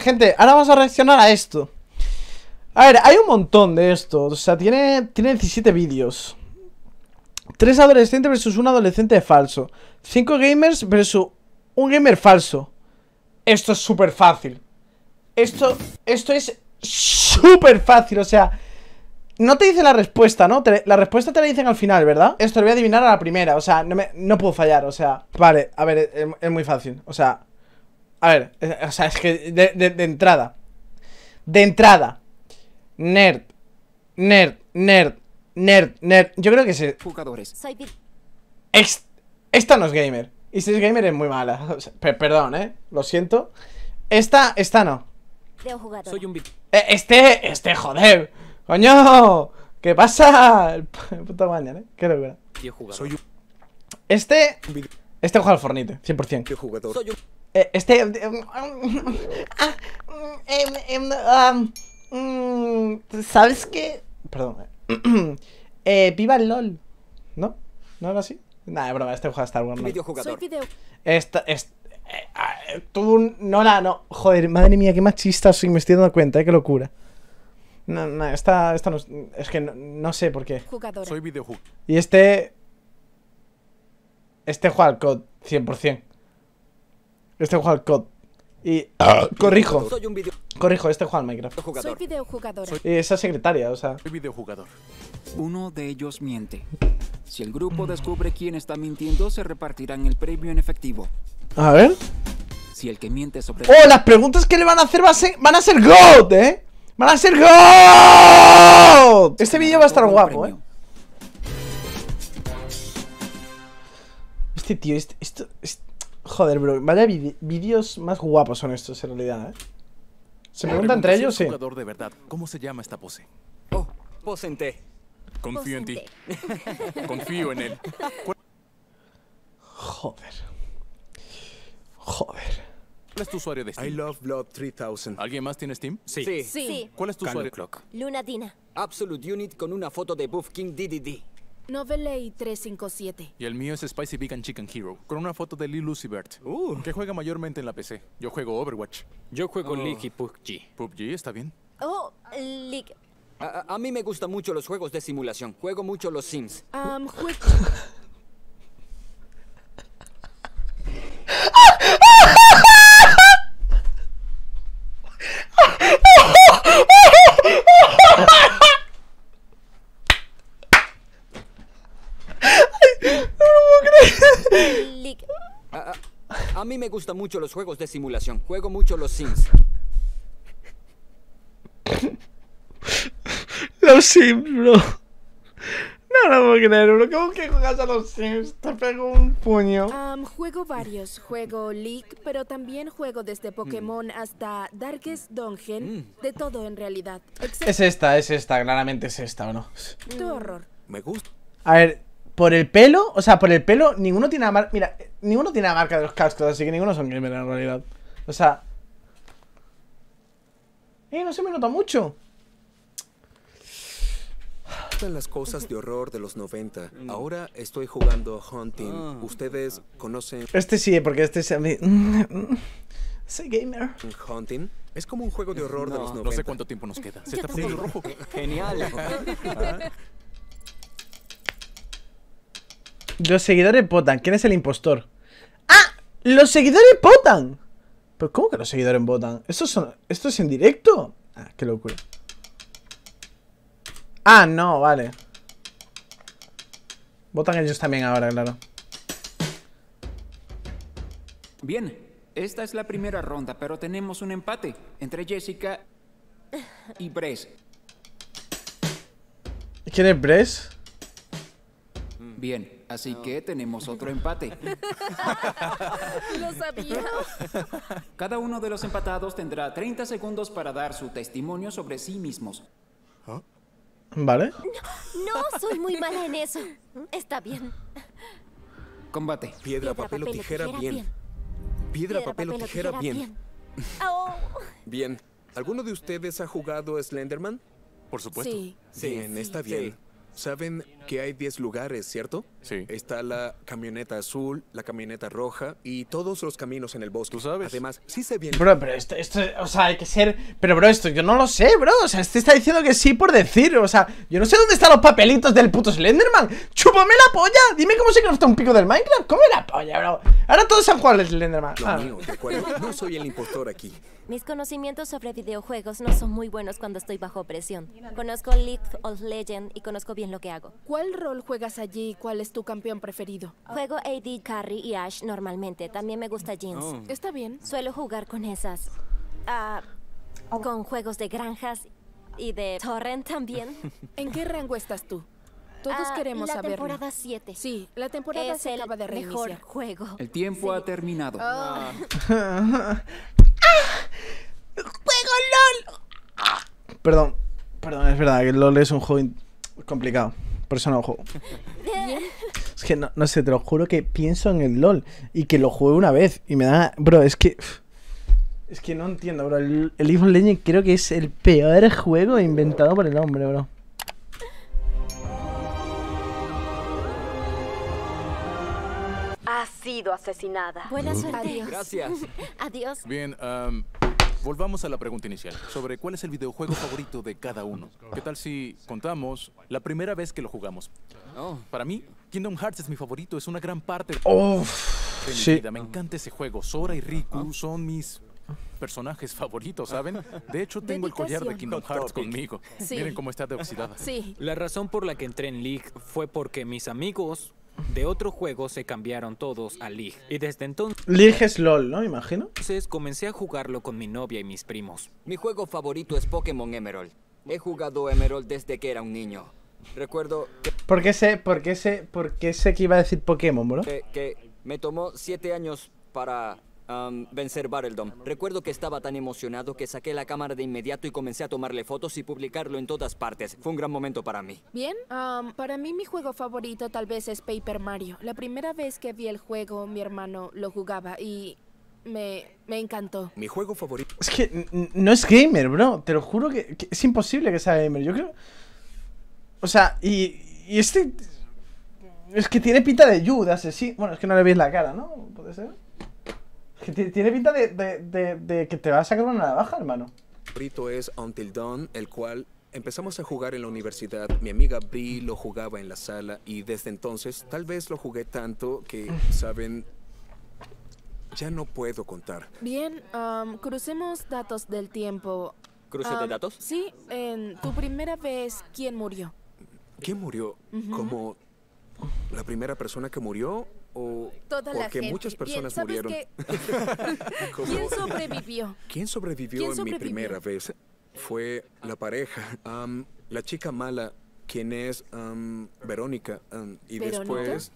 Gente, ahora vamos a reaccionar a esto. A ver, hay un montón de esto. O sea, tiene, tiene 17 vídeos. 3 adolescentes versus un adolescente falso. 5 gamers versus un gamer falso. Esto es súper fácil. Esto, esto es súper fácil, o sea... No te dice la respuesta, ¿no? la respuesta te la dicen al final, ¿verdad? Esto lo voy a adivinar a la primera, o sea, no, puedo fallar, o sea... Vale, a ver, es muy fácil, o sea... A ver, eh, o sea, es que de, de, entrada. De entrada. Nerd. Nerd, nerd, nerd, nerd. Yo creo que es Jugadores. esta no es gamer. Y si es gamer es muy mala. perdón, eh. Lo siento. Esta, esta no. Soy un eh, este, este, joder. ¡Coño! ¿Qué pasa? Puta mañana, ¿eh? Qué locura. Soy un... Este. Este juega al Fornite, 100%. Soy este... ¿Sabes qué? Perdón. Eh, viva el LOL. ¿No? ¿No era así? No, es broma, este juega Star Wars. No. Videojugador. Esta, esta, eh, ah, eh, no. Joder, madre mía, qué machista soy, me estoy dando cuenta, eh, qué locura. No, no, esta, esta no es. que no, sé por qué. Soy videojuego. Y este. Este juega al COD, 100%. Este juega al Y. Ah. corrijo. Corrijo, este juego al Minecraft. Soy videojugadora. Y esa secretaria, o sea. Soy videojugador. Uno de ellos miente. Si el grupo descubre quién está mintiendo, se repartirán el premio en efectivo. A ver. Si el que miente sobre. ¡Oh! Las preguntas que le van a hacer va a ser, van a ser GOAT, ¿eh? ¡Van a ser GOAT! Este vídeo va a estar guapo, ¿eh? Este tío, este, esto, este, Joder, bro, vaya vídeos más guapos son estos en realidad, ¿eh? ¿Se pregunta entre ellos? Sí. jugador de verdad, ¿cómo se llama esta pose? Oh, pose en T. Confío en ti. Confío en él. Joder. Joder. ¿Cuál es tu usuario de Steam? I love Blood 3000. ¿Alguien más tiene Steam? Sí. Sí. ¿Cuál es tu usuario? Dina. Absolute Unit con una foto de Buff King DDD y 357. Y el mío es Spicy Vegan Chicken Hero, con una foto de Lee Lucybert. uh. que juega mayormente en la PC. Yo juego Overwatch. Yo juego oh. League y PUBG. ¿PUBG está bien? Oh, League. A, mí me gustan mucho los juegos de simulación. Juego mucho los Sims. Um, me gusta mucho los juegos de simulación. Juego mucho los Sims. los Sims, bro. No lo puedo creer, bro. ¿Cómo que juegas a los Sims? Te pego un puño. juego varios. Juego League, pero también juego desde Pokémon mm. hasta Darkest Dungeon. Mm. De todo, en realidad. Es esta, es esta. Claramente es esta, ¿o no? horror. Me gusta. A ver, por el pelo, o sea, por el pelo, ninguno tiene la marca. Mira, ninguno tiene la marca de los cascos, así que ninguno son gamer en realidad. O sea. Eh, no se me nota mucho. las cosas de horror de los 90. Ahora estoy jugando Hunting. Ah. Ustedes conocen. Este sí, porque este es a Soy gamer. Hunting es como un juego de horror de los 90. No sé cuánto tiempo nos queda. Se está poniendo rojo. Genial. Ah. Los seguidores votan. ¿Quién es el impostor? ¡Ah! ¡Los seguidores votan! ¿Pero cómo que los seguidores votan? ¿Esto, son, ¿Esto es en directo? Ah, qué locura. Ah, no, vale. Votan ellos también ahora, claro. Bien, esta es la primera ronda, pero tenemos un empate entre Jessica y Bres. ¿Quién es Bress? Bien, así que tenemos otro empate. Lo sabía. Cada uno de los empatados tendrá 30 segundos para dar su testimonio sobre sí mismos. Ah. ¿Vale? No, soy muy mala en eso. Está bien. Combate. Piedra, papel, o tijera, bien. Piedra, papel, o tijera, bien. Oh. Bien. ¿Alguno de ustedes ha jugado Slenderman? Por supuesto. Sí. Bien, está bien. Saben que hay diez lugares, ¿cierto? Sí. Está la camioneta azul, la camioneta roja y todos los caminos en el bosque. ¿Tú sabes? Además, sí se bien. Bro, pero esto, esto, o sea, hay que ser. Pero, bro, esto yo no lo sé, bro. O sea, este está diciendo que sí por decir. O sea, yo no sé dónde están los papelitos del puto Slenderman. ¡Chúpame la polla! Dime cómo se crafta un pico del Minecraft. ¡Come la polla, bro! Ahora todos han jugado al Slenderman. Ah. Mío, de No soy el impostor aquí. Mis conocimientos sobre videojuegos no son muy buenos cuando estoy bajo presión. Conozco League of Legends y conozco bien lo que hago. ¿Cuál rol juegas allí y cuál es tu campeón preferido? Juego AD Carry y Ash normalmente. También me gusta Jeans. Oh. Está bien. Suelo jugar con esas. Ah... con juegos de granjas y de torrent también. ¿En qué rango estás tú? Todos ah, queremos saber. saberlo. La temporada 7. Sí, la temporada se acaba de reiniciar. mejor juego. El tiempo ha terminado. Ah. ¡Juego LOL! Ah. Perdón, perdón, es verdad que LOL es un juego complicado. Por eso no juego. Es que no, no sé, te lo juro que pienso en el LOL y que lo jugué una vez y me da. Bro, es que. Es que no entiendo, bro. El, Evil League creo que es el peor juego inventado por el hombre, bro. Ha sido asesinada. Buena mm. suerte. Gracias. Adiós. Bien, volvamos a la pregunta inicial sobre cuál es el videojuego favorito de cada uno. ¿Qué tal si contamos la primera vez que lo jugamos? Oh. Para mí, Kingdom Hearts es mi favorito, es una gran parte. Oh, sí. Me encanta ese juego. Sora y Riku son mis personajes favoritos, ¿saben? De hecho, tengo el collar de Kingdom Hearts conmigo. Miren cómo está de oxidada. Sí. La razón por la que entré en League fue porque mis amigos de otro juego se cambiaron todos a League. Y desde entonces... League es LOL, ¿no? Imagino. Entonces comencé a jugarlo con mi novia y mis primos. Mi juego favorito es Pokémon Emerald. He jugado Emerald desde que era un niño. Recuerdo ¿Por qué sé, por qué sé, por qué sé que iba a decir Pokémon, bro? Que, me tomó siete años para um, vencer vencer Barreldom. Recuerdo que estaba tan emocionado que saqué la cámara de inmediato y comencé a tomarle fotos y publicarlo en todas partes. Fue un gran momento para mí. Bien, um, para mí mi juego favorito tal vez es Paper Mario. La primera vez que vi el juego, mi hermano lo jugaba y me, me, encantó. Mi juego favorito. Es que no es gamer, bro. Te lo juro que es imposible que sea gamer. Yo creo. O sea, y, este... Es que tiene pinta de Judas sí. Bueno, es que no le veis la cara, ¿no? ¿Puede ser? Es que tiene pinta de, que te va a sacar una navaja, hermano. Rito es Until Dawn, el cual Empezamos a jugar en la universidad, mi amiga Bri lo jugaba en la sala y desde entonces tal vez lo jugué tanto que, saben, ya no puedo contar. Bien, um, crucemos datos del tiempo. ¿Cruce de um, datos? Sí, en tu primera vez, ¿quién murió? ¿Quién murió? ¿Como la primera persona que murió o Toda porque muchas personas murieron? ¿Quién sobrevivió? ¿Quién sobrevivió en mi primera vez? Fue la pareja, la chica mala, quien es Verónica, y después...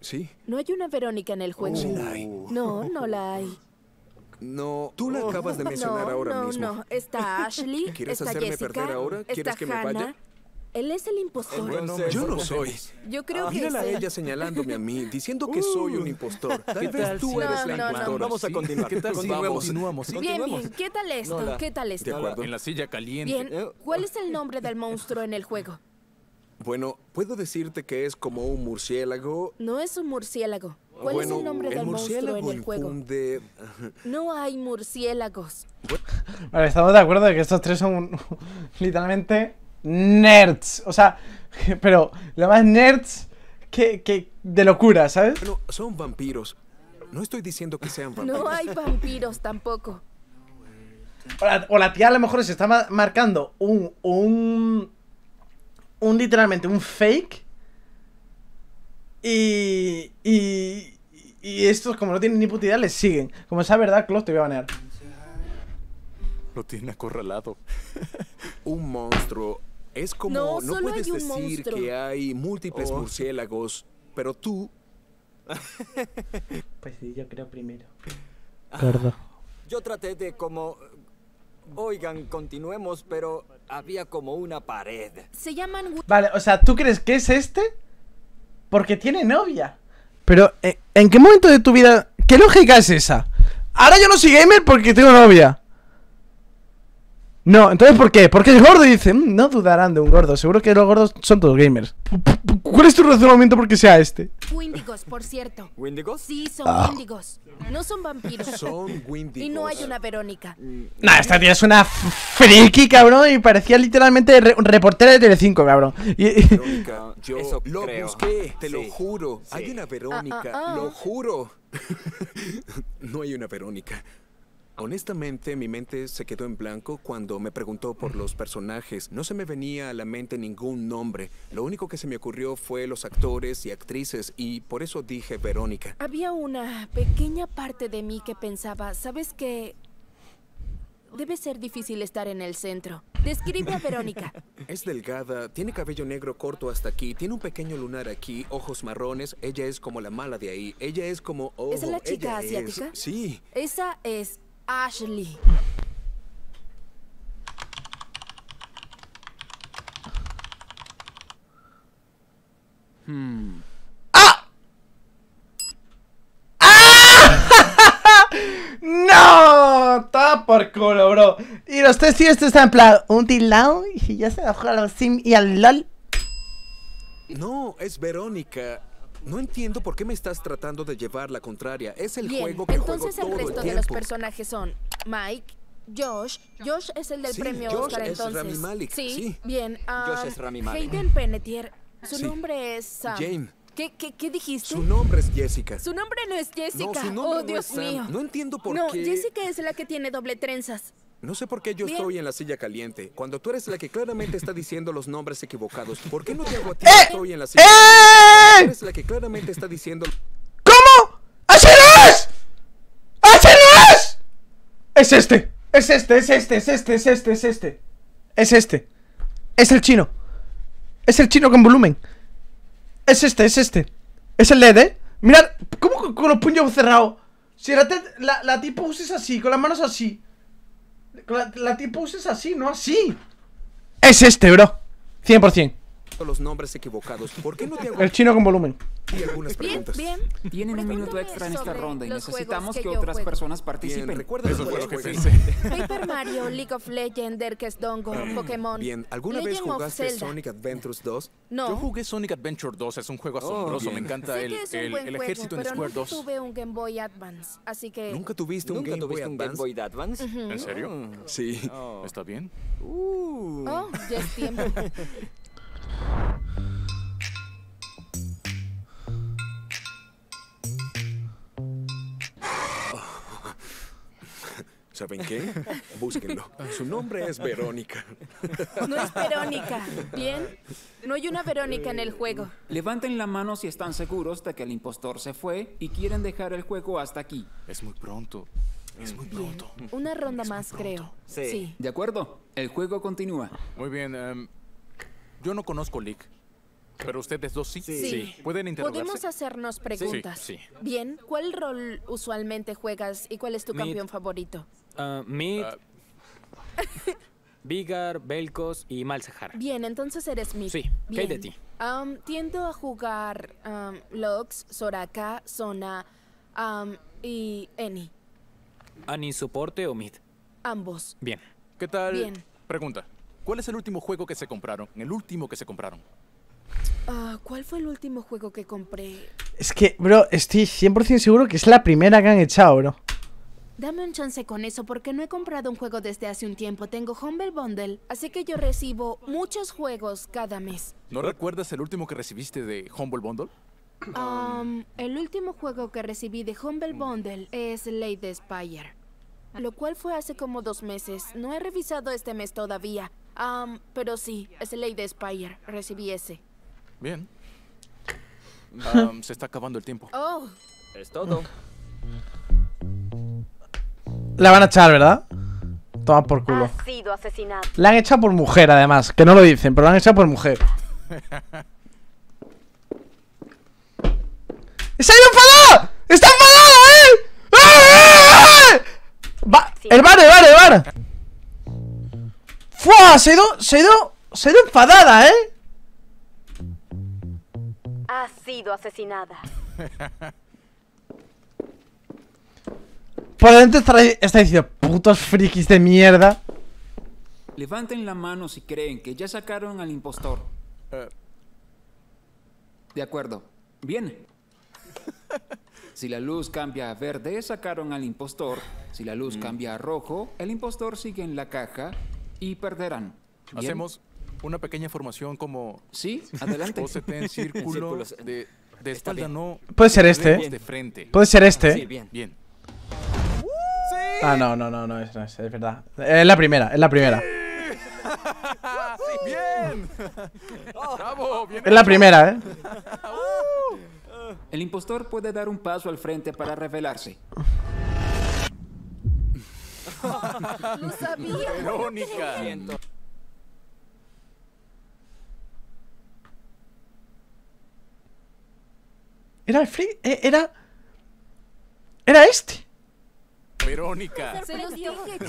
Sí. No hay una Verónica en el juego. la hay. No, no la hay. No, tú la oh. acabas de mencionar ahora mismo. No, no, está Ashley, ¿Quieres hacerme perder ahora? ¿Quieres que me vaya? Él es el impostor. yo no soy. Yo creo que Mírala a ella señalándome a mí, diciendo que uh. soy un impostor. Tal vez tú eres la impostora. vamos a continuar. ¿Qué tal continuamos? Bien, bien. ¿Qué tal esto? ¿Qué tal esto? En la silla caliente. Bien. Eh, ¿Cuál oh. es el nombre del monstruo en el juego? Bueno, puedo decirte que es como un murciélago. No es un murciélago. ¿Cuál es el nombre del monstruo en el juego? No hay murciélagos. Vale, estamos de acuerdo de que estos tres son literalmente nerds. O sea, pero Lo más nerds que, de locura, ¿sabes? son vampiros. No estoy diciendo que sean vampiros. No hay vampiros tampoco. O la, tía a lo mejor se está marcando un, un, un literalmente un fake. Y, y, y estos, como no tienen ni puta idea, les siguen. Como esa verdad, Klaus, te voy a banear. Lo tiene acorralado. un monstruo es como, no, puedes decir que hay múltiples oh. murciélagos, pero tú... pues sí, yo creo primero. Ah, yo traté de como... Oigan, continuemos, pero había como una pared. Se llaman... Vale, o sea, ¿tú crees que es este? Porque tiene novia. Pero, eh, ¿en qué momento de tu vida? ¿Qué lógica es esa? Ahora yo no soy gamer porque tengo novia. No, entonces ¿por qué? Porque el gordo dice, mm, no dudarán de un gordo, seguro que los gordos son todos gamers. ¿Cuál es tu razonamiento porque sea este? Windigos, por cierto. ¿Windigos? Sí, son ah. windigos. No son vampiros. Son windigos. Y no hay una Verónica. Nah, esta tía es una friki, cabrón, y parecía literalmente reportera de Telecinco, cabrón. Verónica, yo lo busqué, te lo juro. Hay una ah, ah, Verónica, lo juro. no hay una Verónica. Honestamente, mi mente se quedó en blanco cuando me preguntó por los personajes. No se me venía a la mente ningún nombre. Lo único que se me ocurrió fue los actores y actrices y por eso dije Verónica. Había una pequeña parte de mí que pensaba, ¿sabes qué? Debe ser difícil estar en el centro. Describe a Verónica. Es delgada, tiene cabello negro corto hasta aquí, tiene un pequeño lunar aquí, ojos marrones. Ella es como la mala de ahí. Ella es como. ¿Es la chica asiática? Sí. Esa es Ashley. Hmm. ¡Ah! ¡Ah! ¡No! Está por culo, bro. Y los tres tíos están en plan, un tilao y ya se va a jugar al Sim y al LOL. No, es Verónica. No entiendo por qué me estás tratando de llevar la contraria. Es el juego que entonces juego Entonces el resto de los personajes son Mike, Josh. Josh es el del sí, premio Josh Oscar, es Rami Malik. ¿Sí? Bien. ah. Josh um, es Rami Malik. Hayden Penetier. Su nombre es Sam. Um, Jane. ¿Qué, ¿Qué, qué, dijiste? Su nombre es Jessica. Su nombre no es Jessica. No, su nombre oh, Dios mío. No entiendo por qué. No, Jessica es la que tiene doble trenzas. No sé por qué yo estoy en la silla caliente, cuando tú eres la que claramente está diciendo los nombres equivocados. ¿Por qué no te hago a ti? Eh, estoy en la silla eh, Eres la que claramente está diciendo... ¿Cómo? ¡Así no es! ¡Así no es! Es este, es este, es este, es este, es este, es este. Es este. Es el chino. Es el chino con volumen. Es este, es este. Es el LED, ¿eh? Mirad, ¿cómo con los puños cerrados? Si la, la, la tipo así, con las manos así... La, tipus es así, no así. Es este, bro. 100% los nombres equivocados. ¿Por qué no te hago El chino con volumen. Y algunas preguntas. Bien, bien. Tienen un minuto extra en esta ronda y necesitamos que, otras personas participen. Bien, ¿recuerdas lo que dice. Paper Mario, League of Legends, Derkes Dongo, ah, Pokémon. Bien, ¿alguna vez jugaste Sonic Adventures 2? No. Yo jugué Sonic Adventure 2, es un juego oh, asombroso, me encanta el, el, el ejército en Square 2. Nunca tuve un Game Boy Advance, así que Nunca tuviste un, Game, Boy Advance. ¿En serio? Sí. Oh. ¿Está bien? Uh. Oh, ya es tiempo. ¿Saben qué? Búsquenlo. Su nombre es Verónica. No es Verónica. Bien. No hay una Verónica en el juego. Levanten la mano si están seguros de que el impostor se fue y quieren dejar el juego hasta aquí. Es muy pronto. Es muy pronto. Una ronda más, creo. Sí. De acuerdo. El juego continúa. Muy bien. Em, yo no conozco Lick. Pero ustedes dos sí. Sí. ¿Pueden interrogarse? Podemos hacernos preguntas. Sí. Bien, ¿cuál rol usualmente juegas y cuál es tu campeón favorito? Uh, ah, Mid, ah. Vigar, Belcos y Malzahar. Bien, entonces eres Mid. Sí, ¿qué de ti? tiendo a jugar um, Soraka, Sona y Eni. ¿Ani soporte o Mid? Ambos. Bien. ¿Qué tal? Bien. Pregunta. ¿Cuál es el último juego que se compraron? El último que se compraron. Ah, ¿Cuál fue el último juego que compré? Es que, bro, estoy 100% seguro que es la primera que han echado, bro. Dame un chance con eso porque no he comprado un juego desde hace un tiempo. Tengo Humble Bundle, así que yo recibo muchos juegos cada mes. ¿No recuerdas el último que recibiste de Humble Bundle? el último juego que recibí de Humble Bundle es Lady Spire, lo cual fue hace como dos meses. No he revisado este mes todavía, pero sí, es Lady Spire, recibí ese. Bien. se está acabando el tiempo. Oh. Es todo. La van a echar, ¿verdad? Toma por culo. la han echado por mujer, además. Que no lo dicen, pero la han echado por mujer. ¡Se ha ido enfadado! ¡Está enfadada, eh! ¡Eh, eh, eh el bar, el bar, el bar. ¡Fua! Se ha ido, se ha ido, se ha ido enfadada, eh sido asesinada. Por dentro está, diciendo, putos frikis de mierda. Levanten la mano si creen que ya sacaron al impostor. De acuerdo. Bien. Si la luz cambia a verde, sacaron al impostor. Si la luz mm. cambia a rojo, el impostor sigue en la caja y perderán. Hacemos una pequeña formación como. Sí, adelante. círculo de, no. Puede ser este. frente. Puede ser este. bien. Bien. Ah, no, no, no, no, es, verdad. Es la primera, es la primera. ¡Bien! ¡Bravo! Bien es la primera, ¿eh? El impostor puede dar un paso al frente para revelarse. ¡Lo sabía! Verónica. Era el free eh, era... Era este. Verónica. Se los dije, chicos.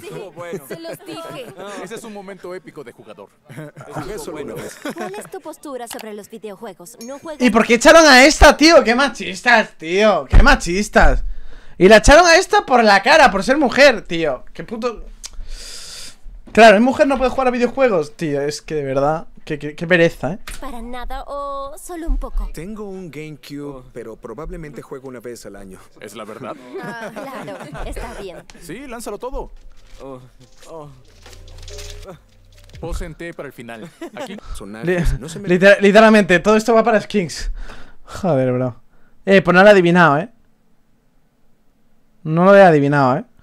Sí, Se los dije. Ese es un momento épico de jugador. Eso bueno. ¿Cuál es tu postura sobre los videojuegos? No juegas... ¿Y por qué echaron a esta, tío? ¡Qué machistas, tío! ¡Qué machistas! Y la echaron a esta por la cara, por ser mujer, tío. ¡Qué puto...! Claro, es mujer no puede jugar a videojuegos, tío. Es que de verdad... Qué, qué, pereza, ¿eh? Para nada o solo un poco. Tengo un GameCube, pero probablemente juego una vez al año. ¿Es la verdad? Ah, claro, está bien. Sí, lánzalo todo. Oh, oh. para el final. Aquí... Sonar, pues, no se me... literalmente, todo esto va para skins. Joder, bro. Eh, pues no lo he adivinado, ¿eh? No lo he adivinado, ¿eh?